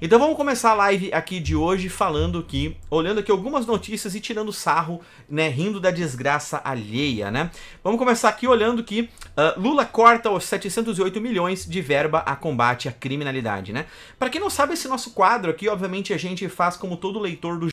Então vamos começar a live aqui de hoje falando que, olhando aqui algumas notícias e tirando sarro, né, rindo da desgraça alheia, né? Vamos começar aqui olhando que uh, Lula corta os 708 milhões de verba a combate à criminalidade, né? Para quem não sabe esse nosso quadro aqui, obviamente a gente faz como todo leitor do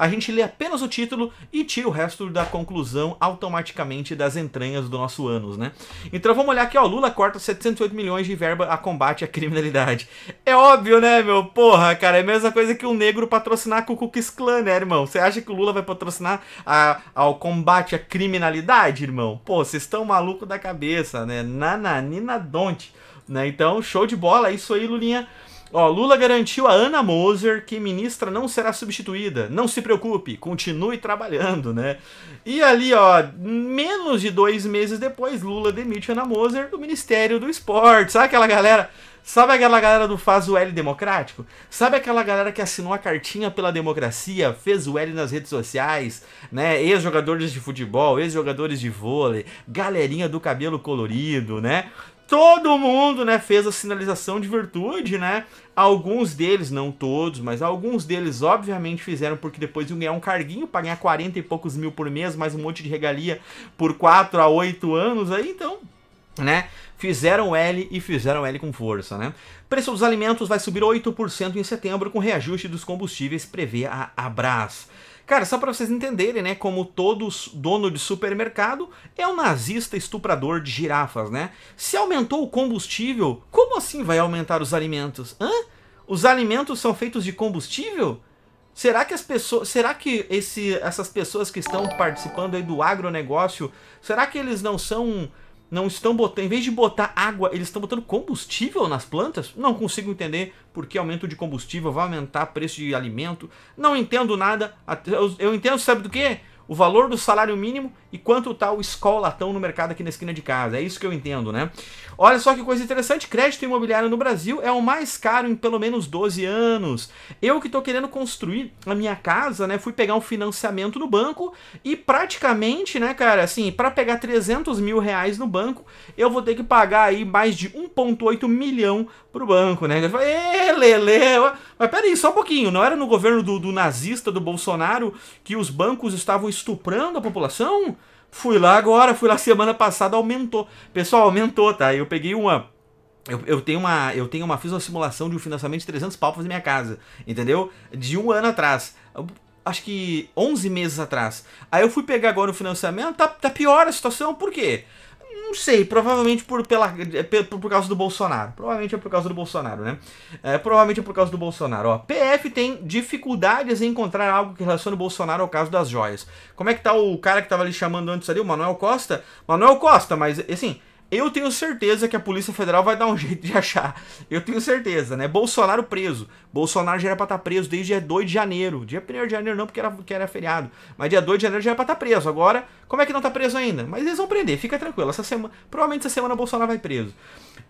a gente lê apenas o título e tira o resto da conclusão automaticamente das entranhas do nosso ânus, né? Então vamos olhar aqui, ó, Lula corta 708 milhões de verba a combate à criminalidade. É óbvio, né, meu? Porra, cara, é a mesma coisa que um negro patrocinar com o Ku Klux Klan, né, irmão? Você acha que o Lula vai patrocinar a, ao combate à criminalidade, irmão? Pô, vocês estão maluco da cabeça, né? Nananina Donte. Né? Então, show de bola, é isso aí, Lulinha. Ó, Lula garantiu a Ana Moser que ministra não será substituída. Não se preocupe, continue trabalhando, né? E ali, ó, menos de dois meses depois, Lula demite Ana Moser do Ministério do Esporte. Sabe aquela galera? Sabe aquela galera do faz o L democrático? Sabe aquela galera que assinou a cartinha pela democracia, fez o L nas redes sociais, né? Ex-jogadores de futebol, ex-jogadores de vôlei, galerinha do cabelo colorido, né? Todo mundo, né, fez a sinalização de virtude, né? Alguns deles, não todos, mas alguns deles obviamente fizeram porque depois iam ganhar um carguinho para ganhar 40 e poucos mil por mês, mais um monte de regalia por 4 a 8 anos aí, então né? Fizeram L e fizeram L com força, né? Preço dos alimentos vai subir 8% em setembro com reajuste dos combustíveis, prevê a Abras. Cara, só para vocês entenderem, né, como todos dono de supermercado é um nazista estuprador de girafas, né? Se aumentou o combustível, como assim vai aumentar os alimentos? Hã? Os alimentos são feitos de combustível? Será que as pessoas, será que esse, essas pessoas que estão participando aí do agronegócio, será que eles não são não estão botando, em vez de botar água, eles estão botando combustível nas plantas? Não consigo entender porque aumento de combustível vai aumentar preço de alimento. Não entendo nada. Eu, eu entendo, sabe do que? o valor do salário mínimo e quanto está o escolatão no mercado aqui na esquina de casa. É isso que eu entendo, né? Olha só que coisa interessante, crédito imobiliário no Brasil é o mais caro em pelo menos 12 anos. Eu que estou querendo construir a minha casa, né, fui pegar um financiamento no banco e praticamente, né, cara, assim, para pegar 300 mil reais no banco, eu vou ter que pagar aí mais de 1,8 milhão pro banco, né? Eu falei, Ê, lele, mas peraí, só um pouquinho, não era no governo do, do nazista, do Bolsonaro, que os bancos estavam estuprando a população? Fui lá agora, fui lá semana passada, aumentou. Pessoal, aumentou, tá? Eu peguei uma. Eu, eu tenho uma. Eu tenho uma. Fiz uma simulação de um financiamento de 300 palpas na minha casa, entendeu? De um ano atrás. Acho que 11 meses atrás. Aí eu fui pegar agora o financiamento, tá, tá pior a situação, por quê? Não sei, provavelmente por, pela, é, por, por causa do Bolsonaro. Provavelmente é por causa do Bolsonaro, né? É, provavelmente é por causa do Bolsonaro. Ó, PF tem dificuldades em encontrar algo que relacione o Bolsonaro ao caso das joias. Como é que tá o cara que tava ali chamando antes ali, o Manuel Costa? Manuel Costa, mas assim, eu tenho certeza que a Polícia Federal vai dar um jeito de achar. Eu tenho certeza, né? Bolsonaro preso. Bolsonaro já era pra estar tá preso desde dia 2 de janeiro. Dia 1 de janeiro não, porque era, porque era feriado. Mas dia 2 de janeiro já era pra estar tá preso. Agora, como é que não tá preso ainda? Mas eles vão prender, fica tranquilo. Essa semana, provavelmente essa semana Bolsonaro vai preso.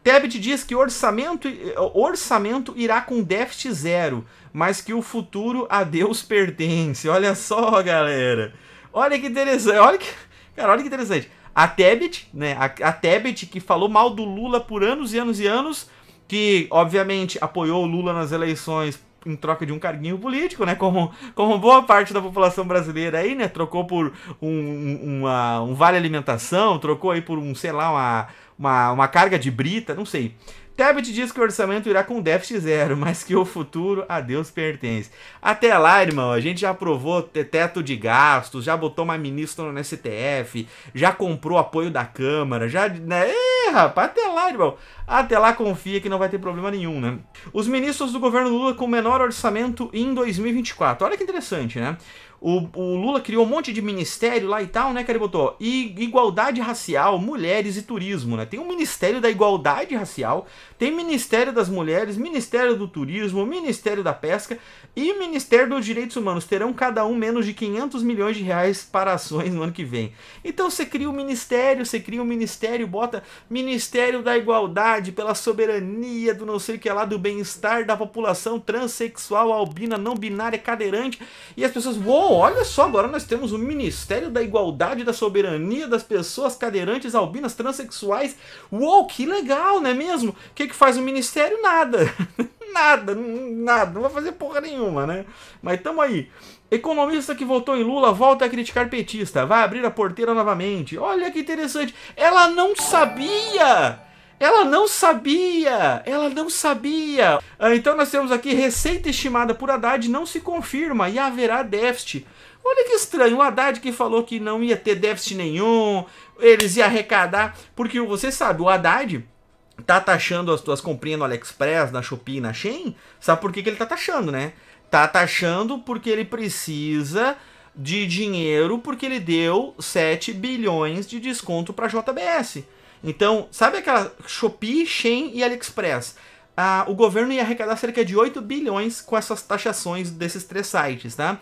Tebet diz que orçamento, eh, orçamento irá com déficit zero, mas que o futuro a Deus pertence. Olha só, galera. Olha que interessante. Olha que, cara, olha que interessante a Tebet, né? A, a Tebet que falou mal do Lula por anos e anos e anos, que obviamente apoiou o Lula nas eleições em troca de um carguinho político, né? Como, como boa parte da população brasileira aí, né? Trocou por um, uma, um vale alimentação, trocou aí por um, sei lá, uma, uma, uma carga de brita, não sei. Tebet diz que o orçamento irá com déficit zero, mas que o futuro a Deus pertence. Até lá, irmão, a gente já aprovou teto de gastos, já botou uma ministra no STF, já comprou apoio da Câmara, já. Né? Ih, rapaz, até lá, irmão. Até lá confia que não vai ter problema nenhum, né? Os ministros do governo Lula com menor orçamento em 2024. Olha que interessante, né? O, o, Lula criou um monte de ministério lá e tal, né, que ele botou e, igualdade racial, mulheres e turismo, né? Tem o um Ministério da Igualdade Racial, tem Ministério das Mulheres, Ministério do Turismo, Ministério da Pesca e Ministério dos Direitos Humanos. Terão cada um menos de 500 milhões de reais para ações no ano que vem. Então você cria o um ministério, você cria o um ministério, bota Ministério da Igualdade, pela soberania do não sei o que lá, do bem-estar da população transexual, albina, não binária, cadeirante, e as pessoas, uou, então, olha só, agora nós temos o Ministério da Igualdade e da Soberania das Pessoas Cadeirantes Albinas Transsexuais. Uou, que legal, não é mesmo? O que, que faz o Ministério? Nada. nada, nada. Não vai fazer porra nenhuma, né? Mas tamo aí. Economista que votou em Lula volta a criticar petista. Vai abrir a porteira novamente. Olha que interessante. Ela não sabia! Ela não sabia! Ela não sabia! Ah, então nós temos aqui receita estimada por Haddad não se confirma e haverá déficit. Olha que estranho, o Haddad que falou que não ia ter déficit nenhum, eles iam arrecadar, porque você sabe, o Haddad tá taxando as tuas comprinhas no AliExpress, na Shopee, na Shein, sabe por que, que ele tá taxando, né? Tá taxando porque ele precisa de dinheiro, porque ele deu 7 bilhões de desconto para JBS. Então, sabe aquela Shopee, Shein e AliExpress? Ah, o governo ia arrecadar cerca de 8 bilhões com essas taxações desses três sites, tá?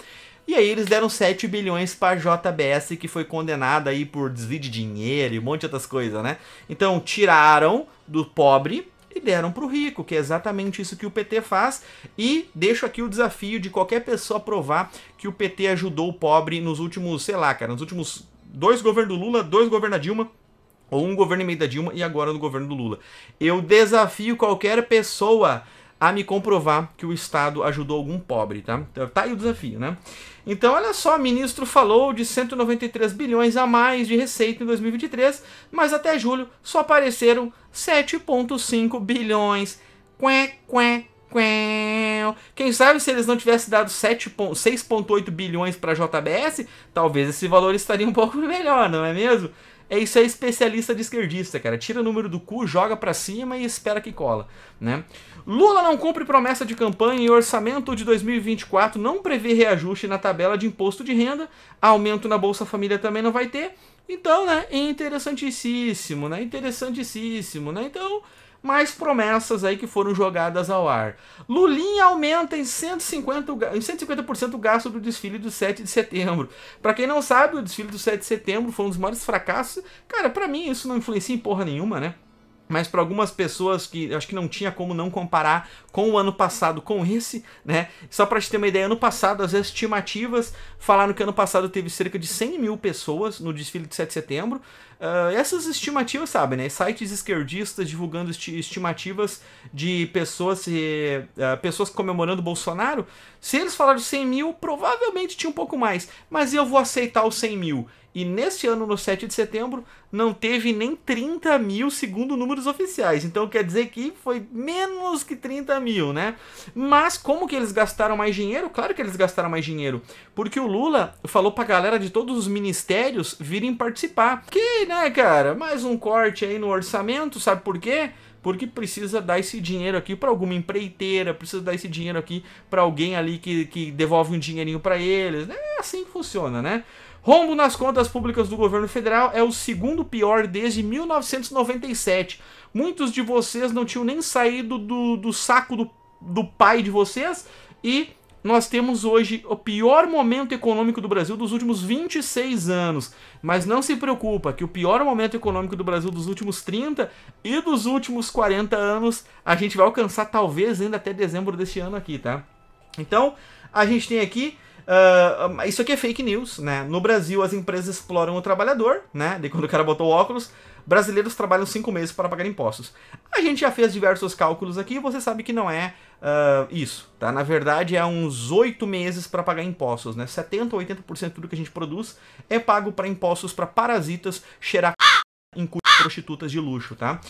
E aí eles deram 7 bilhões para JBS, que foi condenada aí por desvio de dinheiro e um monte de outras coisas, né? Então tiraram do pobre e deram para o rico, que é exatamente isso que o PT faz. E deixo aqui o desafio de qualquer pessoa provar que o PT ajudou o pobre nos últimos, sei lá, cara, nos últimos dois governos do Lula, dois governos da Dilma, ou um governo em meio da Dilma e agora no governo do Lula. Eu desafio qualquer pessoa a me comprovar que o Estado ajudou algum pobre, tá? Então, tá aí o desafio, né? Então, olha só, ministro falou de 193 bilhões a mais de receita em 2023, mas até julho só apareceram 7,5 bilhões. Quê, quê, quê. Quem sabe se eles não tivessem dado 6,8 bilhões para a JBS, talvez esse valor estaria um pouco melhor, não é mesmo? É isso é especialista de esquerdista, cara. Tira o número do cu, joga para cima e espera que cola, né? Lula não cumpre promessa de campanha e orçamento de 2024 não prevê reajuste na tabela de imposto de renda, aumento na Bolsa Família também não vai ter. Então, né, é interessantíssimo, né? Interessantíssimo, né? Então, mais promessas aí que foram jogadas ao ar. Lulinha aumenta em 150%, em 150 o gasto do desfile do 7 de setembro. Para quem não sabe, o desfile do 7 de setembro foi um dos maiores fracassos. Cara, para mim isso não influencia em porra nenhuma, né? mas para algumas pessoas que acho que não tinha como não comparar com o ano passado com esse, né? Só para te ter uma ideia, ano passado as estimativas falaram que ano passado teve cerca de 100 mil pessoas no desfile de 7 de setembro. Uh, essas estimativas, sabe, né? Sites esquerdistas divulgando esti estimativas de pessoas e uh, ah, pessoas comemorando Bolsonaro. Se eles falaram 100 mil, provavelmente tinha um pouco mais, mas eu vou aceitar os 100 mil. E nesse ano, no 7 de setembro, não teve nem 30 mil, segundo números oficiais. Então quer dizer que foi menos que 30 mil, né? Mas como que eles gastaram mais dinheiro? Claro que eles gastaram mais dinheiro. Porque o Lula falou pra galera de todos os ministérios virem participar. Que, né, cara? Mais um corte aí no orçamento, sabe por quê? porque precisa dar esse dinheiro aqui para alguma empreiteira, precisa dar esse dinheiro aqui para alguém ali que, que devolve um dinheirinho para eles. Né? É assim que funciona, né? Rombo nas contas públicas do governo federal é o segundo pior desde 1997. Muitos de vocês não tinham nem saído do, do saco do, do pai de vocês e nós temos hoje o pior momento econômico do Brasil dos últimos 26 anos. Mas não se preocupa que o pior momento econômico do Brasil dos últimos 30 e dos últimos 40 anos a gente vai alcançar talvez ainda até dezembro deste ano aqui, tá? Então, a gente tem aqui Uh, isso aqui é fake news, né? No Brasil, as empresas exploram o trabalhador, né? De quando o cara botou óculos, brasileiros trabalham cinco meses para pagar impostos. A gente já fez diversos cálculos aqui e você sabe que não é uh, isso, tá? Na verdade, é uns oito meses para pagar impostos, né? 70% ou 80% do que a gente produz é pago para impostos para parasitas, cheirar em cu prostitutas de luxo, tá?